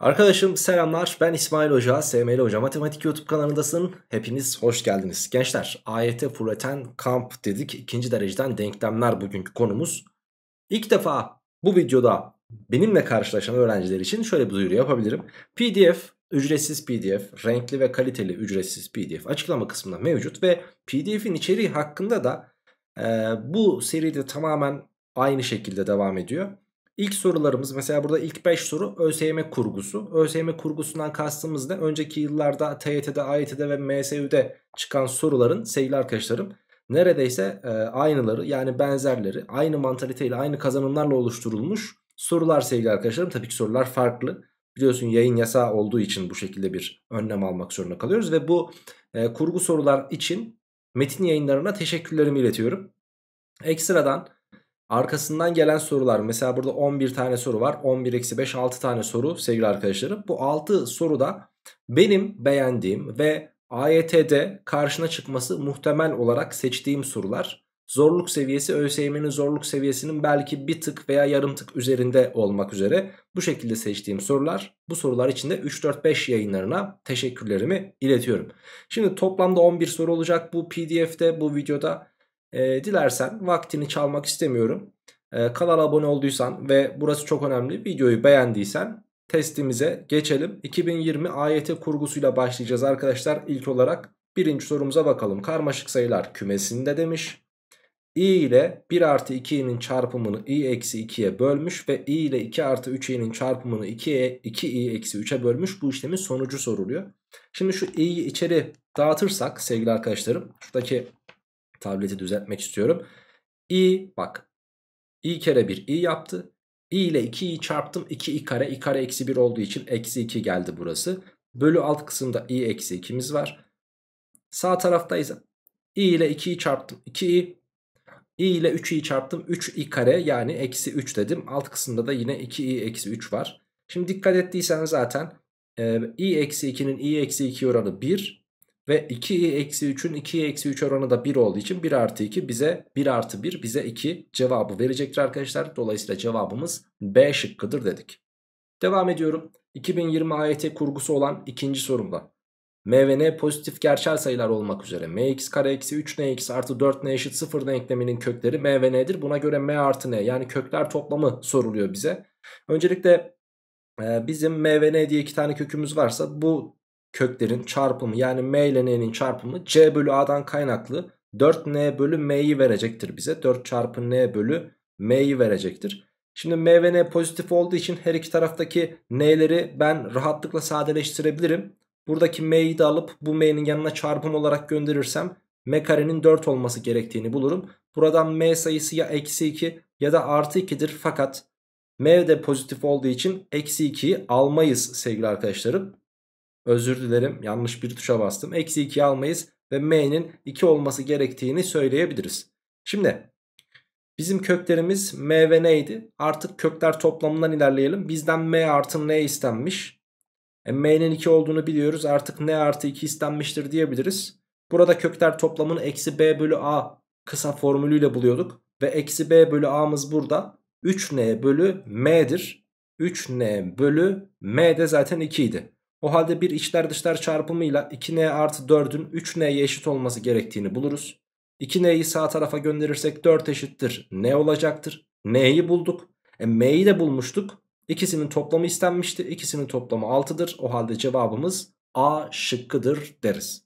Arkadaşım selamlar ben İsmail Hoca, SML Hoca Matematik YouTube kanalındasın. Hepiniz hoş geldiniz. Gençler AYT Fureten Kamp dedik. ikinci dereceden denklemler bugünkü konumuz. İlk defa bu videoda benimle karşılaşan öğrenciler için şöyle bir duyuru yapabilirim. PDF, ücretsiz PDF, renkli ve kaliteli ücretsiz PDF açıklama kısmında mevcut. Ve PDF'in içeriği hakkında da e, bu seride tamamen aynı şekilde devam ediyor. İlk sorularımız mesela burada ilk 5 soru ÖSYM kurgusu. ÖSYM kurgusundan kastımız da önceki yıllarda TYT'de, AYT'de ve MSÜ'de çıkan soruların sevgili arkadaşlarım neredeyse e, aynıları yani benzerleri aynı mantaliteyle aynı kazanımlarla oluşturulmuş sorular sevgili arkadaşlarım. Tabii ki sorular farklı. Biliyorsun yayın yasağı olduğu için bu şekilde bir önlem almak zorunda kalıyoruz ve bu e, kurgu sorular için metin yayınlarına teşekkürlerimi iletiyorum. Ekstradan Arkasından gelen sorular mesela burada 11 tane soru var. 11-5 6 tane soru sevgili arkadaşlarım. Bu 6 soruda benim beğendiğim ve AYT'de karşına çıkması muhtemel olarak seçtiğim sorular. Zorluk seviyesi ÖSYM'nin zorluk seviyesinin belki bir tık veya yarım tık üzerinde olmak üzere bu şekilde seçtiğim sorular. Bu sorular için de 3-4-5 yayınlarına teşekkürlerimi iletiyorum. Şimdi toplamda 11 soru olacak bu pdf'de bu videoda. E, dilersen vaktini çalmak istemiyorum. E, kanala abone olduysan ve burası çok önemli videoyu beğendiysen testimize geçelim. 2020 AYT kurgusuyla başlayacağız arkadaşlar. İlk olarak birinci sorumuza bakalım. Karmaşık sayılar kümesinde demiş. i ile 1 artı 2'nin çarpımını i eksi 2'ye bölmüş ve i ile 2 artı 3 çarpımını 2'ye 2i eksi 3'e bölmüş. Bu işlemin sonucu soruluyor. Şimdi şu i'yi içeri dağıtırsak sevgili arkadaşlarım. Şuradaki Tableti düzeltmek istiyorum. i bak i kere 1 i yaptı. i ile 2i'yi çarptım. 2 i kare i kare eksi 1 olduğu için eksi 2 geldi burası. Bölü alt kısımda i eksi 2'miz var. Sağ taraftayız. i ile i çarptım. 2i i ile i çarptım. 3i kare yani eksi 3 dedim. Alt kısımda da yine 2i eksi 3 var. Şimdi dikkat ettiyseniz zaten e, i eksi 2'nin i eksi 2 oranı 1. Ve 2'yi eksi 3'ün 2'ye eksi 3 oranı da 1 olduğu için 1 artı 2 bize 1 artı 1 bize 2 cevabı verecektir arkadaşlar. Dolayısıyla cevabımız B şıkkıdır dedik. Devam ediyorum. 2020 AYT kurgusu olan ikinci sorumda. M ve N pozitif gerçel sayılar olmak üzere mx kare eksi 3n eksi artı 4n eşit 0 denkleminin kökleri m ve n'dir. Buna göre m artı n yani kökler toplamı soruluyor bize. Öncelikle bizim m ve n diye iki tane kökümüz varsa bu köklerin çarpımı yani m ile n'nin çarpımı c bölü a'dan kaynaklı 4n bölü m'yi verecektir bize. 4 çarpı n bölü m'yi verecektir. Şimdi m ve n pozitif olduğu için her iki taraftaki n'leri ben rahatlıkla sadeleştirebilirim. Buradaki m'yi de alıp bu m'nin yanına çarpım olarak gönderirsem m karenin 4 olması gerektiğini bulurum. Buradan m sayısı ya eksi 2 ya da artı 2'dir fakat m de pozitif olduğu için eksi 2'yi almayız sevgili arkadaşlarım. Özür dilerim yanlış bir tuşa bastım. Eksi 2'yi almayız ve m'nin 2 olması gerektiğini söyleyebiliriz. Şimdi bizim köklerimiz m ve n'ydi. Artık kökler toplamından ilerleyelim. Bizden m artı n istenmiş. E, m'nin 2 olduğunu biliyoruz. Artık n artı 2 istenmiştir diyebiliriz. Burada kökler toplamını eksi b bölü a kısa formülüyle buluyorduk. Ve eksi b bölü a'mız burada 3n bölü m'dir. 3n bölü m de zaten 2 idi. O halde bir içler dışlar çarpımıyla 2n artı 4'ün 3n'ye eşit olması gerektiğini buluruz. 2n'yi sağ tarafa gönderirsek 4 eşittir n olacaktır. n'yi bulduk. E, m'yi de bulmuştuk. İkisinin toplamı istenmişti. İkisinin toplamı 6'dır. O halde cevabımız A şıkkıdır deriz.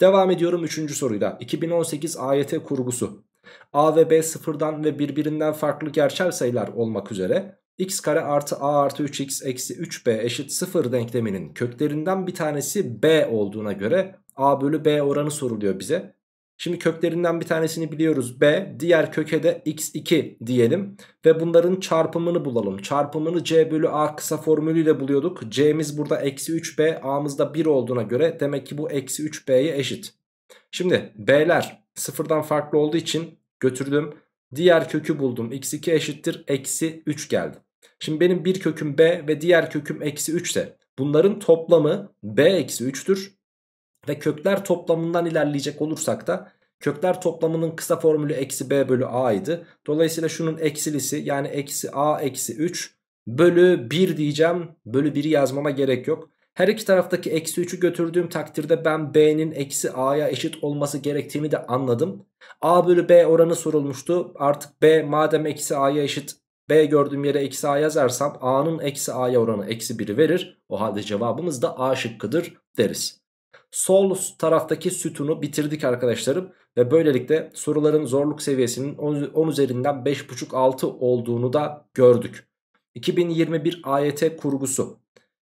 Devam ediyorum 3. soruyla. 2018 AYT kurgusu. A ve B sıfırdan ve birbirinden farklı gerçel sayılar olmak üzere x kare artı a artı 3x eksi 3b eşit 0 denkleminin köklerinden bir tanesi b olduğuna göre a bölü b oranı soruluyor bize. Şimdi köklerinden bir tanesini biliyoruz b diğer köke de x2 diyelim ve bunların çarpımını bulalım. Çarpımını c bölü a kısa formülüyle buluyorduk. c'miz burada eksi 3b a'mız da 1 olduğuna göre demek ki bu eksi 3b'ye eşit. Şimdi b'ler sıfırdan farklı olduğu için götürdüm. Diğer kökü buldum. x2 eşittir eksi 3 geldi. Şimdi benim bir köküm b ve diğer köküm eksi 3 ise bunların toplamı b eksi 3'tür. Ve kökler toplamından ilerleyecek olursak da kökler toplamının kısa formülü eksi b bölü a idi. Dolayısıyla şunun eksilisi yani eksi a eksi 3 bölü 1 diyeceğim. Bölü 1'i yazmama gerek yok. Her iki taraftaki eksi 3'ü götürdüğüm takdirde ben b'nin eksi a'ya eşit olması gerektiğini de anladım. a bölü b oranı sorulmuştu. Artık b madem eksi a'ya eşit B gördüğüm yere eksi A yazarsam A'nın eksi A'ya oranı eksi 1'i verir. O halde cevabımız da A şıkkıdır deriz. Sol taraftaki sütunu bitirdik arkadaşlarım. Ve böylelikle soruların zorluk seviyesinin 10 üzerinden 5.5-6 olduğunu da gördük. 2021 AYT kurgusu.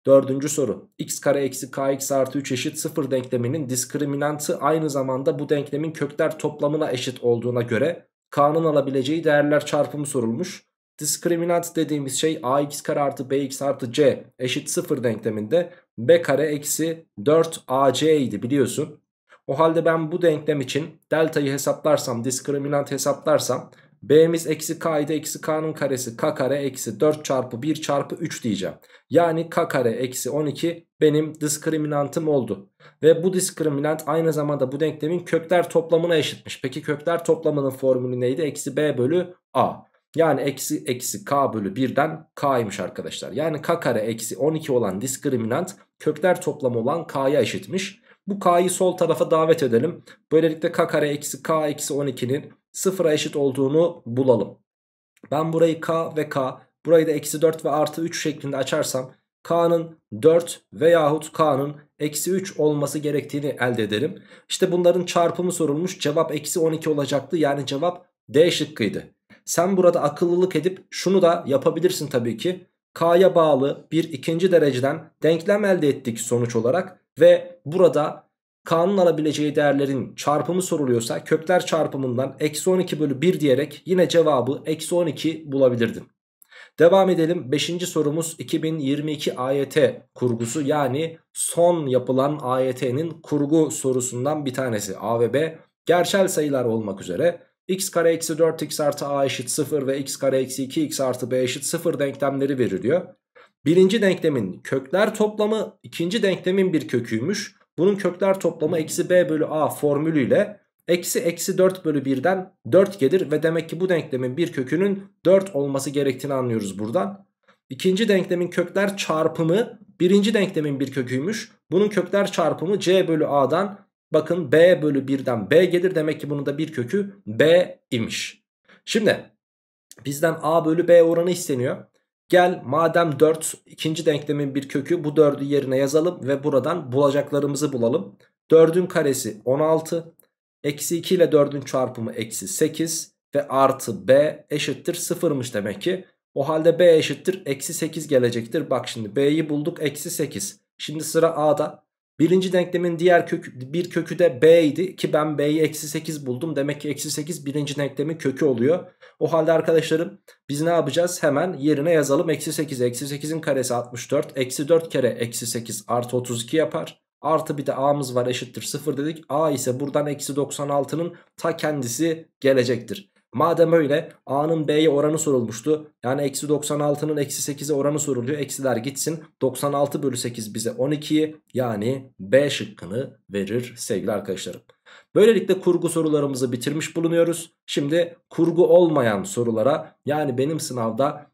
Dördüncü soru. x kare eksi kx artı 3 eşit 0 denkleminin diskriminantı aynı zamanda bu denklemin kökler toplamına eşit olduğuna göre k'nın alabileceği değerler çarpımı sorulmuş. Diskriminant dediğimiz şey ax kare artı bx artı c eşit 0 denkleminde b kare eksi 4ac idi biliyorsun. O halde ben bu denklem için delta'yı hesaplarsam diskriminant hesaplarsam b'miz eksi k idi eksi k'nın karesi k kare eksi 4 çarpı 1 çarpı 3 diyeceğim. Yani k kare eksi 12 benim diskriminantım oldu. Ve bu diskriminant aynı zamanda bu denklemin kökler toplamına eşitmiş. Peki kökler toplamının formülü neydi? Eksi b bölü a. Yani eksi eksi k bölü 1'den k'ymış arkadaşlar. Yani k kare eksi 12 olan diskriminant kökler toplamı olan k'ya eşitmiş. Bu k'yı sol tarafa davet edelim. Böylelikle k kare eksi k eksi 12'nin sıfıra eşit olduğunu bulalım. Ben burayı k ve k burayı da eksi 4 ve artı 3 şeklinde açarsam k'nın 4 veyahut k'nın eksi 3 olması gerektiğini elde ederim. İşte bunların çarpımı sorulmuş cevap eksi 12 olacaktı yani cevap D şıkkıydı. Sen burada akıllılık edip şunu da yapabilirsin tabii ki. K'ya bağlı bir ikinci dereceden denklem elde ettik sonuç olarak. Ve burada K'nın alabileceği değerlerin çarpımı soruluyorsa kökler çarpımından eksi 12 bölü 1 diyerek yine cevabı eksi 12 bulabilirdin. Devam edelim. beşinci sorumuz 2022 AYT kurgusu yani son yapılan AYT'nin kurgu sorusundan bir tanesi A ve B. Gerçel sayılar olmak üzere x kare eksi 4x artı a eşit 0 ve x kare eksi 2x artı b eşit 0 denklemleri veriliyor. Birinci denklemin kökler toplamı ikinci denklemin bir köküymüş. Bunun kökler toplamı eksi b bölü a formülüyle eksi eksi 4 bölü 1'den 4 gelir ve demek ki bu denklemin bir kökünün 4 olması gerektiğini anlıyoruz buradan. İkinci denklemin kökler çarpımı birinci denklemin bir köküymüş. Bunun kökler çarpımı c bölü a'dan Bakın B bölü 1'den B gelir. Demek ki bunun da bir kökü B imiş. Şimdi bizden A bölü B oranı isteniyor. Gel madem 4 ikinci denklemin bir kökü bu 4'ü yerine yazalım ve buradan bulacaklarımızı bulalım. 4'ün karesi 16 eksi 2 ile 4'ün çarpımı eksi 8 ve artı B eşittir 0'mış demek ki. O halde B eşittir eksi 8 gelecektir. Bak şimdi B'yi bulduk eksi 8. Şimdi sıra A'da. Birinci denklemin diğer kök, bir kökü de b idi ki ben b'yi eksi 8 buldum. Demek ki eksi 8 birinci denklemin kökü oluyor. O halde arkadaşlarım biz ne yapacağız? Hemen yerine yazalım eksi 8. Eksi 8'in karesi 64. Eksi 4 kere eksi 8 artı 32 yapar. Artı bir de a'mız var eşittir 0 dedik. a ise buradan eksi 96'nın ta kendisi gelecektir. Madem öyle A'nın B'ye oranı sorulmuştu. Yani eksi 96'nın eksi 8'e oranı soruluyor. Eksiler gitsin. 96 bölü 8 bize 12'yi yani B şıkkını verir sevgili arkadaşlarım. Böylelikle kurgu sorularımızı bitirmiş bulunuyoruz. Şimdi kurgu olmayan sorulara yani benim sınavda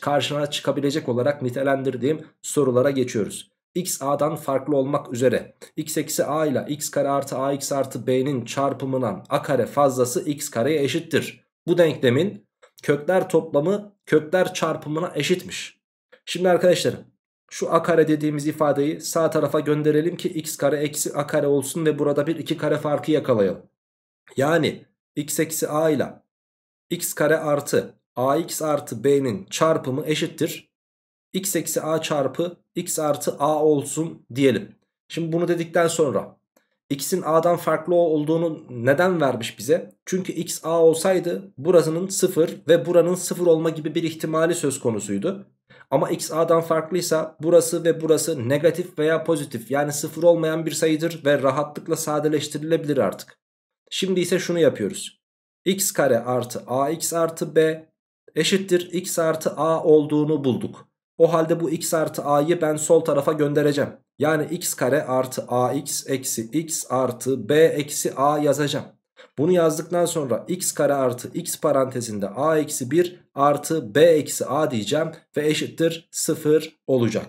karşına çıkabilecek olarak nitelendirdiğim sorulara geçiyoruz x a'dan farklı olmak üzere x eksi a ile x kare artı a x artı b'nin çarpımından a kare fazlası x kareye eşittir. Bu denklemin kökler toplamı kökler çarpımına eşitmiş. Şimdi arkadaşlarım şu a kare dediğimiz ifadeyi sağ tarafa gönderelim ki x kare eksi a kare olsun ve burada bir iki kare farkı yakalayalım. Yani x eksi a ile x kare artı ax artı b'nin çarpımı eşittir. x eksi a çarpı x artı a olsun diyelim. Şimdi bunu dedikten sonra x'in a'dan farklı olduğunu neden vermiş bize? Çünkü x a olsaydı burasının 0 ve buranın 0 olma gibi bir ihtimali söz konusuydu. Ama x a'dan farklıysa burası ve burası negatif veya pozitif yani 0 olmayan bir sayıdır ve rahatlıkla sadeleştirilebilir artık. Şimdi ise şunu yapıyoruz. x kare artı ax artı b eşittir x artı a olduğunu bulduk. O halde bu x artı a'yı ben sol tarafa göndereceğim. Yani x kare artı ax eksi x artı b eksi a yazacağım. Bunu yazdıktan sonra x kare artı x parantezinde a eksi 1 artı b eksi a diyeceğim ve eşittir 0 olacak.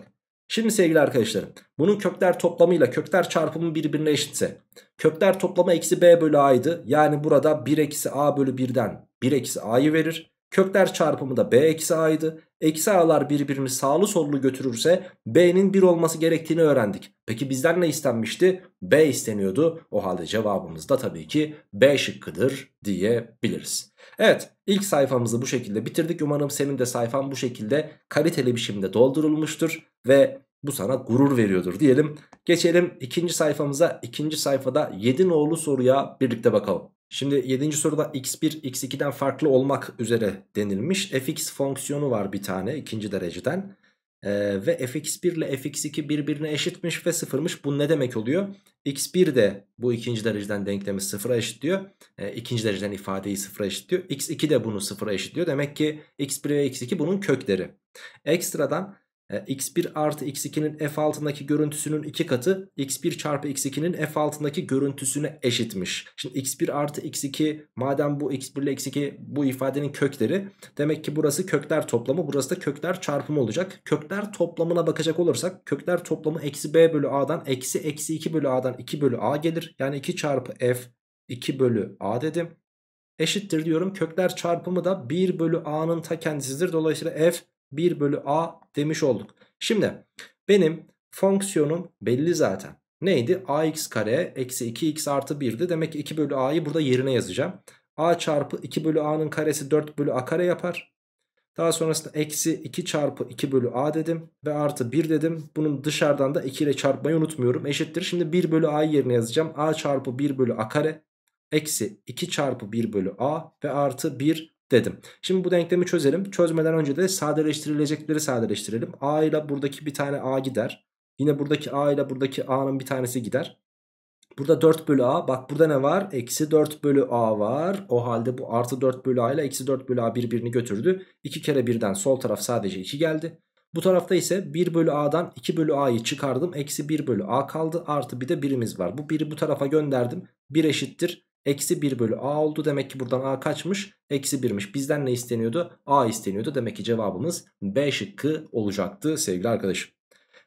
Şimdi sevgili arkadaşlarım bunun kökler toplamıyla kökler çarpımı birbirine eşitse kökler toplamı eksi b bölü a'ydı. Yani burada 1 eksi a bölü 1'den 1 eksi a'yı verir. Kökler çarpımı da b eksi a'ydı. Eksi a'lar birbirini sağlı sollu götürürse b'nin 1 olması gerektiğini öğrendik. Peki bizden ne istenmişti? b isteniyordu. O halde cevabımız da tabii ki b şıkkıdır diyebiliriz. Evet ilk sayfamızı bu şekilde bitirdik. Umarım senin de sayfan bu şekilde kaliteli bir şekilde doldurulmuştur. Ve bu sana gurur veriyordur diyelim. Geçelim ikinci sayfamıza. İkinci sayfada 7 nolu soruya birlikte bakalım. Şimdi 7. soruda x1 x2'den farklı olmak üzere denilmiş. fx fonksiyonu var bir tane ikinci dereceden. Ee, ve fx1 ile fx2 birbirine eşitmiş ve sıfırmış. Bu ne demek oluyor? x1 de bu ikinci dereceden denklemi sıfıra eşitliyor. Ee, ikinci dereceden ifadeyi sıfıra eşitliyor. x2 de bunu sıfıra eşitliyor. Demek ki x1 ve x2 bunun kökleri. Ekstradan e, x1 artı x2'nin f altındaki görüntüsünün 2 katı x1 çarpı x2'nin f altındaki görüntüsüne eşitmiş. Şimdi x1 artı x2 madem bu x1 ile x2 bu ifadenin kökleri demek ki burası kökler toplamı burası da kökler çarpımı olacak. Kökler toplamına bakacak olursak kökler toplamı eksi b bölü a'dan eksi eksi 2 bölü a'dan 2 bölü a gelir. Yani 2 çarpı f 2 bölü a dedim eşittir diyorum. Kökler çarpımı da 1 bölü a'nın ta kendisidir. Dolayısıyla f 1 bölü a demiş olduk. Şimdi benim fonksiyonum belli zaten. Neydi? ax kare eksi 2x artı 1'di. Demek ki 2 bölü a'yı burada yerine yazacağım. a çarpı 2 bölü a'nın karesi 4 bölü a kare yapar. Daha sonrasında eksi 2 çarpı 2 bölü a dedim ve artı 1 dedim. Bunun dışarıdan da 2 ile çarpmayı unutmuyorum. Eşittir. Şimdi 1 bölü a'yı yerine yazacağım. a çarpı 1 bölü a kare eksi 2 çarpı 1 bölü a ve artı 1 dedim. Şimdi bu denklemi çözelim. Çözmeden önce de sadeleştirilecekleri sadeleştirelim. A ile buradaki bir tane A gider. Yine buradaki A ile buradaki A'nın bir tanesi gider. Burada 4 bölü A. Bak burada ne var? Eksi 4 bölü A var. O halde bu artı 4 bölü A ile eksi 4 bölü A birbirini götürdü. 2 kere birden sol taraf sadece 2 geldi. Bu tarafta ise 1 bölü A'dan 2 bölü A'yı çıkardım. Eksi 1 bölü A kaldı. Artı bir de birimiz var. Bu biri bu tarafa gönderdim. 1 eşittir Eksi 1 bölü a oldu. Demek ki buradan a kaçmış? Eksi 1'miş. Bizden ne isteniyordu? a isteniyordu. Demek ki cevabımız B şıkkı olacaktı sevgili arkadaşım.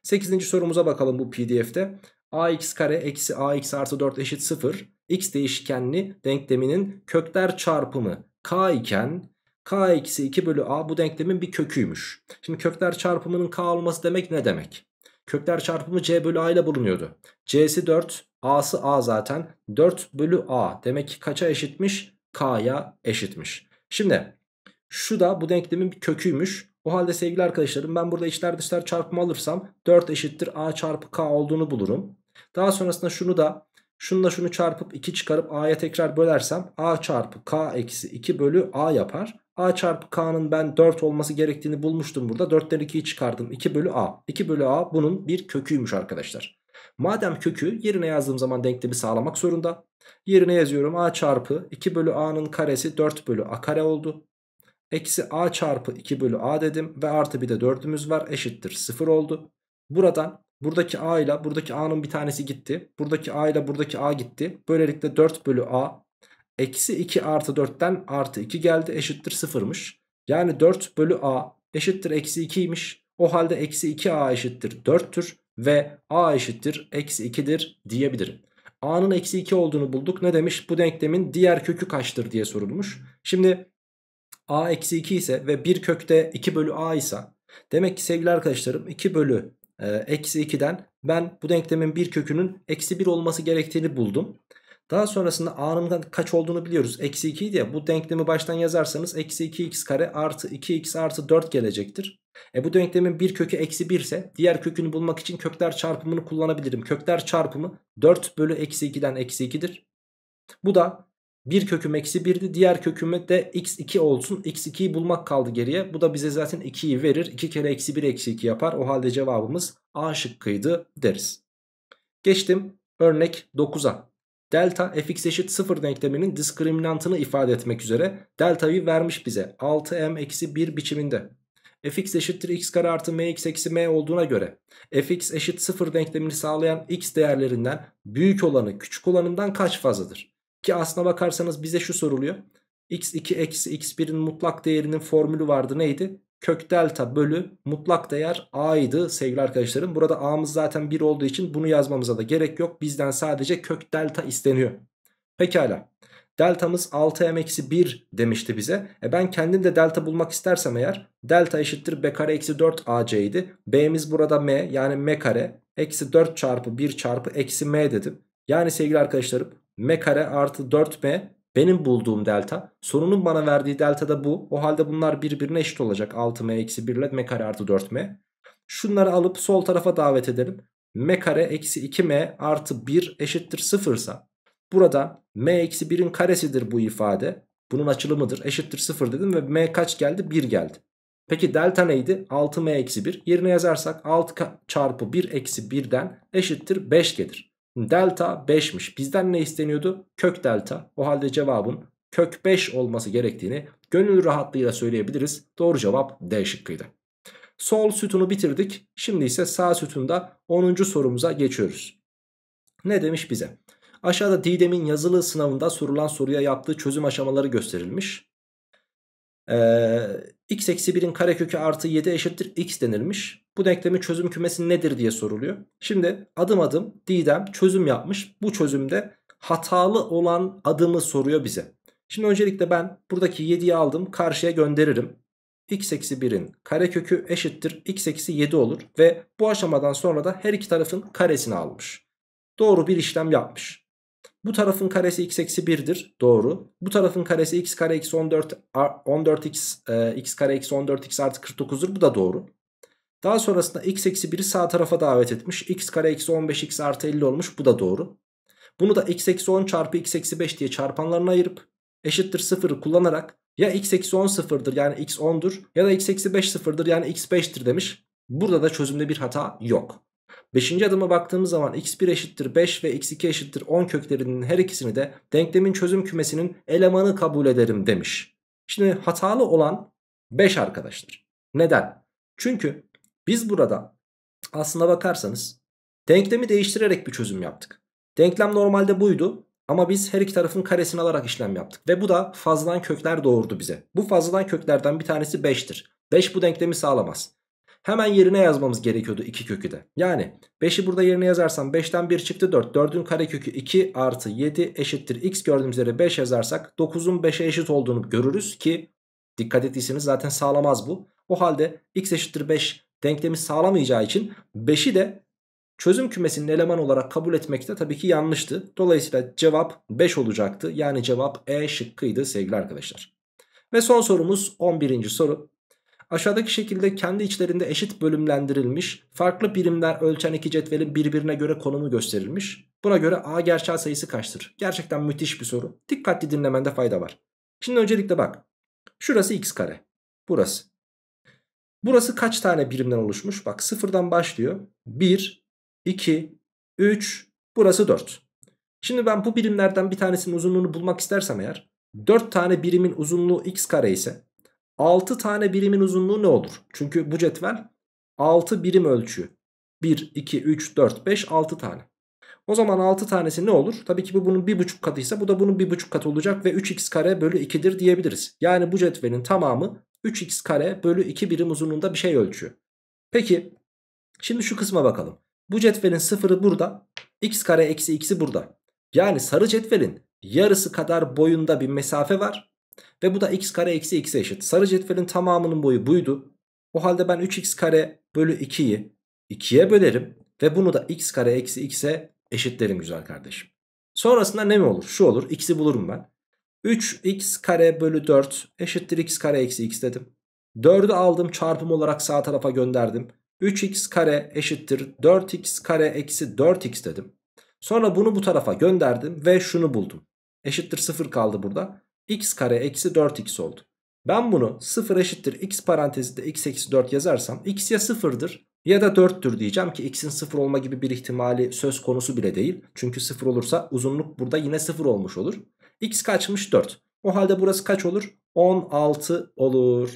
8. sorumuza bakalım bu pdf'de. ax kare eksi ax artı 4 eşit 0. x değişkenli denkleminin kökler çarpımı k iken k eksi 2 bölü a bu denklemin bir köküymüş. Şimdi kökler çarpımının k olması demek ne demek? Kökler çarpımı C bölü A ile bulunuyordu. C'si 4, A'sı A zaten. 4 bölü A. Demek ki kaça eşitmiş? K'ya eşitmiş. Şimdi şu da bu denklemin bir köküymüş. O halde sevgili arkadaşlarım ben burada içler dışlar çarpımı alırsam 4 eşittir A çarpı K olduğunu bulurum. Daha sonrasında şunu da şununla şunu çarpıp 2 çıkarıp A'ya tekrar bölersem A çarpı K eksi 2 bölü A yapar. A çarpı K'nın ben 4 olması gerektiğini bulmuştum burada. 4'ten 2'yi çıkardım. 2 bölü A. 2 bölü A bunun bir köküymüş arkadaşlar. Madem kökü yerine yazdığım zaman denklemi sağlamak zorunda. Yerine yazıyorum A çarpı 2 bölü A'nın karesi 4 bölü A kare oldu. Eksi A çarpı 2 bölü A dedim ve artı bir de 4'ümüz var eşittir 0 oldu. Buradan buradaki A ile buradaki A'nın bir tanesi gitti. Buradaki A ile buradaki A gitti. Böylelikle 4 bölü A Eksi 2 artı 4'ten artı 2 geldi eşittir 0'mış. Yani 4 bölü a eşittir eksi 2'ymiş. O halde eksi 2a eşittir 4'tür ve a eşittir eksi 2'dir diyebilirim. a'nın eksi 2 olduğunu bulduk. Ne demiş? Bu denklemin diğer kökü kaçtır diye sorulmuş. Şimdi a eksi 2 ise ve bir kökte 2 bölü a ise demek ki sevgili arkadaşlarım 2 bölü e, eksi 2'den ben bu denklemin bir kökünün eksi 1 olması gerektiğini buldum. Daha sonrasında a'nın kaç olduğunu biliyoruz. Eksi 2 diye bu denklemi baştan yazarsanız eksi 2x kare artı 2x artı 4 gelecektir. E bu denklemin bir kökü eksi 1 ise diğer kökünü bulmak için kökler çarpımını kullanabilirim. Kökler çarpımı 4 bölü eksi 2'den eksi 2'dir. Bu da bir köküm eksi 1'di diğer köküme de x2 olsun. x2'yi bulmak kaldı geriye. Bu da bize zaten 2'yi verir. 2 kere eksi 1 eksi 2 yapar. O halde cevabımız A şıkkıydı deriz. Geçtim örnek 9'a delta fx eşit 0 denkleminin diskriminantını ifade etmek üzere delta'yı vermiş bize 6m eksi 1 biçiminde. fx eşittir x kare artı mx eksi m olduğuna göre fx eşit 0 denklemini sağlayan x değerlerinden büyük olanı küçük olanından kaç fazladır? Ki aslına bakarsanız bize şu soruluyor. x2 eksi x1'in mutlak değerinin formülü vardı neydi? kök delta bölü mutlak değer a'ydı sevgili arkadaşlarım. Burada a'mız zaten 1 olduğu için bunu yazmamıza da gerek yok. Bizden sadece kök delta isteniyor. Pekala. Deltamız 6m-1 demişti bize. E ben kendim de delta bulmak istersem eğer delta eşittir b kare eksi 4 ac idi. b'miz burada m yani m kare eksi 4 çarpı 1 çarpı eksi m dedim. Yani sevgili arkadaşlarım m kare artı 4m benim bulduğum delta sorunun bana verdiği delta da bu. O halde bunlar birbirine eşit olacak. 6m eksi 1 ile m kare artı 4m. Şunları alıp sol tarafa davet edelim. m kare eksi 2m artı 1 eşittir 0 ise. Burada m eksi 1'in karesidir bu ifade. Bunun açılımıdır. Eşittir 0 dedim ve m kaç geldi? 1 geldi. Peki delta neydi? 6m eksi 1. Yerine yazarsak 6 çarpı 1 eksi 1'den eşittir 5 gelir. Delta 5'miş. Bizden ne isteniyordu? Kök delta. O halde cevabın kök 5 olması gerektiğini gönül rahatlığıyla söyleyebiliriz. Doğru cevap D şıkkıydı. Sol sütunu bitirdik. Şimdi ise sağ sütunda 10. sorumuza geçiyoruz. Ne demiş bize? Aşağıda Didem'in yazılı sınavında sorulan soruya yaptığı çözüm aşamaları gösterilmiş x eksi 1'in karekökü artı 7 eşittir x denilmiş. Bu denklemin çözüm kümesi nedir diye soruluyor. Şimdi adım adım Didem çözüm yapmış. Bu çözümde hatalı olan adımı soruyor bize. Şimdi öncelikle ben buradaki 7'yi aldım karşıya gönderirim. x eksi 1'in karekökü eşittir x eksi 7 olur. Ve bu aşamadan sonra da her iki tarafın karesini almış. Doğru bir işlem yapmış. Bu tarafın karesi x eksi 1'dir. Doğru. Bu tarafın karesi x kare x 14, 14x, e, x kare eksi 14x artı 49'dur. Bu da doğru. Daha sonrasında x eksi 1'i sağ tarafa davet etmiş. x kare eksi 15x artı 50 olmuş. Bu da doğru. Bunu da x eksi 10 çarpı x eksi 5 diye çarpanlarına ayırıp eşittir 0'ı kullanarak ya x eksi 10 sıfırdır yani x 10'dur ya da x eksi 5 sıfırdır yani x 5'tir demiş. Burada da çözümde bir hata yok. Beşinci adıma baktığımız zaman x1 eşittir 5 ve x2 eşittir 10 köklerinin her ikisini de denklemin çözüm kümesinin elemanı kabul ederim demiş. Şimdi hatalı olan 5 arkadaşlar. Neden? Çünkü biz burada aslında bakarsanız denklemi değiştirerek bir çözüm yaptık. Denklem normalde buydu ama biz her iki tarafın karesini alarak işlem yaptık. Ve bu da fazladan kökler doğurdu bize. Bu fazladan köklerden bir tanesi 5'tir. 5 bu denklemi sağlamaz. Hemen yerine yazmamız gerekiyordu 2 kökü de. Yani 5'i burada yerine yazarsam 5'ten 1 çıktı 4. 4'ün karekökü 2 artı 7 eşittir x gördüğümüz yere 5 yazarsak 9'un 5'e eşit olduğunu görürüz ki dikkat ettiyseniz zaten sağlamaz bu. O halde x eşittir 5 denklemi sağlamayacağı için 5'i de çözüm kümesinin eleman olarak kabul etmek de tabii ki yanlıştı. Dolayısıyla cevap 5 olacaktı. Yani cevap E şıkkıydı sevgili arkadaşlar. Ve son sorumuz 11. soru. Aşağıdaki şekilde kendi içlerinde eşit bölümlendirilmiş, farklı birimler ölçen iki cetvelin birbirine göre konumu gösterilmiş. Buna göre A gerçel sayısı kaçtır? Gerçekten müthiş bir soru. Dikkatli dinlemende fayda var. Şimdi öncelikle bak. Şurası x kare. Burası. Burası kaç tane birimden oluşmuş? Bak sıfırdan başlıyor. 1, 2, 3, burası 4. Şimdi ben bu birimlerden bir tanesinin uzunluğunu bulmak istersem eğer 4 tane birimin uzunluğu x kare ise 6 tane birimin uzunluğu ne olur? Çünkü bu cetvel 6 birim ölçü. 1, 2, 3, 4, 5, 6 tane. O zaman 6 tanesi ne olur? Tabii ki bu bunun 1,5 katıysa bu da bunun 1,5 katı olacak ve 3x kare bölü 2'dir diyebiliriz. Yani bu cetvelin tamamı 3x kare bölü 2 birim uzunluğunda bir şey ölçüyor. Peki şimdi şu kısma bakalım. Bu cetvelin sıfırı burada. x kare eksi x'i burada. Yani sarı cetvelin yarısı kadar boyunda bir mesafe var. Ve bu da x kare eksi x'e eşit. Sarı cetvelin tamamının boyu buydu. O halde ben 3x kare bölü 2'yi 2'ye bölerim. Ve bunu da x kare eksi x'e eşitlerim güzel kardeşim. Sonrasında ne mi olur? Şu olur. X'i bulurum ben. 3x kare bölü 4 eşittir x kare eksi x dedim. 4'ü aldım çarpım olarak sağ tarafa gönderdim. 3x kare eşittir 4x kare eksi 4x dedim. Sonra bunu bu tarafa gönderdim ve şunu buldum. Eşittir 0 kaldı burada x kare eksi 4x oldu. Ben bunu 0 eşittir x parantezinde x eksi 4 yazarsam x ya 0'dır ya da 4'tür diyeceğim ki x'in 0 olma gibi bir ihtimali söz konusu bile değil. Çünkü 0 olursa uzunluk burada yine 0 olmuş olur. x kaçmış 4. O halde burası kaç olur? 16 olur.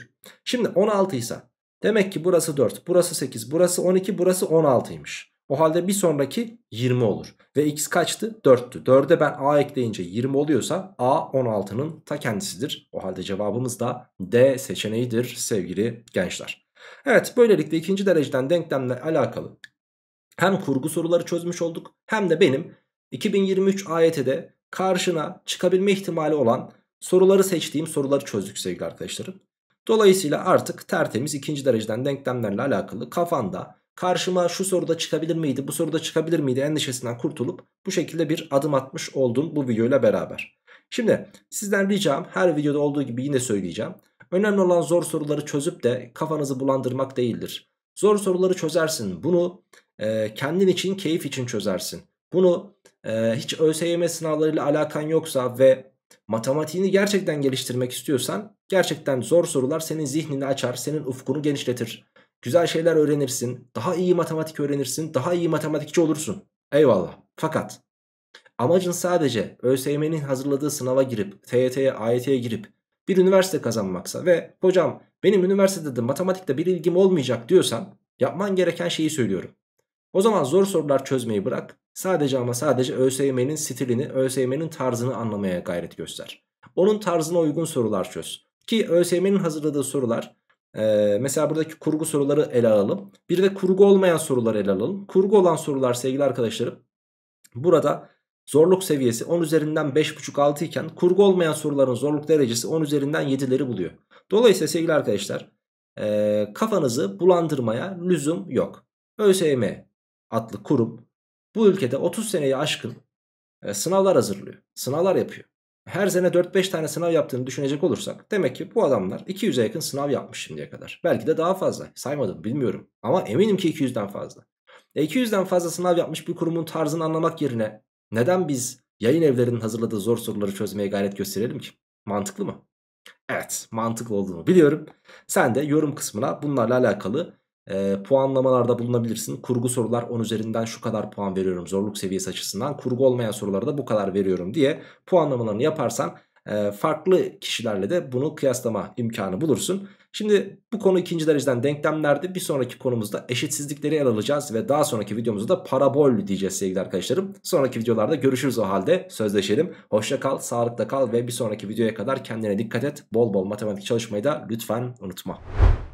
Şimdi 16 ise demek ki burası 4, burası 8, burası 12, burası 16'ymış. O halde bir sonraki 20 olur. Ve x kaçtı? 4'tü. 4'e ben a ekleyince 20 oluyorsa a 16'nın ta kendisidir. O halde cevabımız da D seçeneğidir sevgili gençler. Evet böylelikle ikinci dereceden denklemle alakalı hem kurgu soruları çözmüş olduk hem de benim 2023 AYT'de karşına çıkabilme ihtimali olan soruları seçtiğim soruları çözdük sevgili arkadaşlarım. Dolayısıyla artık tertemiz ikinci dereceden denklemlerle alakalı kafanda karşıma şu soruda çıkabilir miydi bu soruda çıkabilir miydi endişesinden kurtulup bu şekilde bir adım atmış oldum bu videoyla beraber. Şimdi sizden ricam her videoda olduğu gibi yine söyleyeceğim. Önemli olan zor soruları çözüp de kafanızı bulandırmak değildir. Zor soruları çözersin bunu e, kendin için keyif için çözersin. Bunu e, hiç ÖSYM sınavlarıyla alakan yoksa ve matematiğini gerçekten geliştirmek istiyorsan gerçekten zor sorular senin zihnini açar, senin ufkunu genişletir. Güzel şeyler öğrenirsin. Daha iyi matematik öğrenirsin. Daha iyi matematikçi olursun. Eyvallah. Fakat amacın sadece ÖSYM'nin hazırladığı sınava girip TYT'ye, AYT'ye girip bir üniversite kazanmaksa ve hocam benim üniversitede de matematikte bir ilgim olmayacak diyorsan yapman gereken şeyi söylüyorum. O zaman zor sorular çözmeyi bırak. Sadece ama sadece ÖSYM'nin stilini, ÖSYM'nin tarzını anlamaya gayret göster. Onun tarzına uygun sorular çöz. Ki ÖSYM'nin hazırladığı sorular ee, mesela buradaki kurgu soruları ele alalım. Bir de kurgu olmayan soruları ele alalım. Kurgu olan sorular sevgili arkadaşlarım. Burada zorluk seviyesi 10 üzerinden 5.5-6 iken kurgu olmayan soruların zorluk derecesi 10 üzerinden 7'leri buluyor. Dolayısıyla sevgili arkadaşlar e, kafanızı bulandırmaya lüzum yok. ÖSYM adlı kurum bu ülkede 30 seneyi aşkın e, sınavlar hazırlıyor. Sınavlar yapıyor her sene 4-5 tane sınav yaptığını düşünecek olursak demek ki bu adamlar 200'e yakın sınav yapmış şimdiye kadar. Belki de daha fazla saymadım bilmiyorum ama eminim ki 200'den fazla. E 200'den fazla sınav yapmış bir kurumun tarzını anlamak yerine neden biz yayın evlerinin hazırladığı zor soruları çözmeye gayret gösterelim ki? Mantıklı mı? Evet mantıklı olduğunu biliyorum. Sen de yorum kısmına bunlarla alakalı e, puanlamalarda bulunabilirsin. Kurgu sorular 10 üzerinden şu kadar puan veriyorum zorluk seviyesi açısından. Kurgu olmayan sorulara da bu kadar veriyorum diye puanlamalarını yaparsan e, farklı kişilerle de bunu kıyaslama imkanı bulursun. Şimdi bu konu ikinci dereceden denklemlerde bir sonraki konumuzda eşitsizlikleri ele alacağız ve daha sonraki videomuzda parabol diyeceğiz sevgili arkadaşlarım. Sonraki videolarda görüşürüz o halde sözleşelim. Hoşça kal, sağlıkla kal ve bir sonraki videoya kadar kendine dikkat et. Bol bol matematik çalışmayı da lütfen unutma.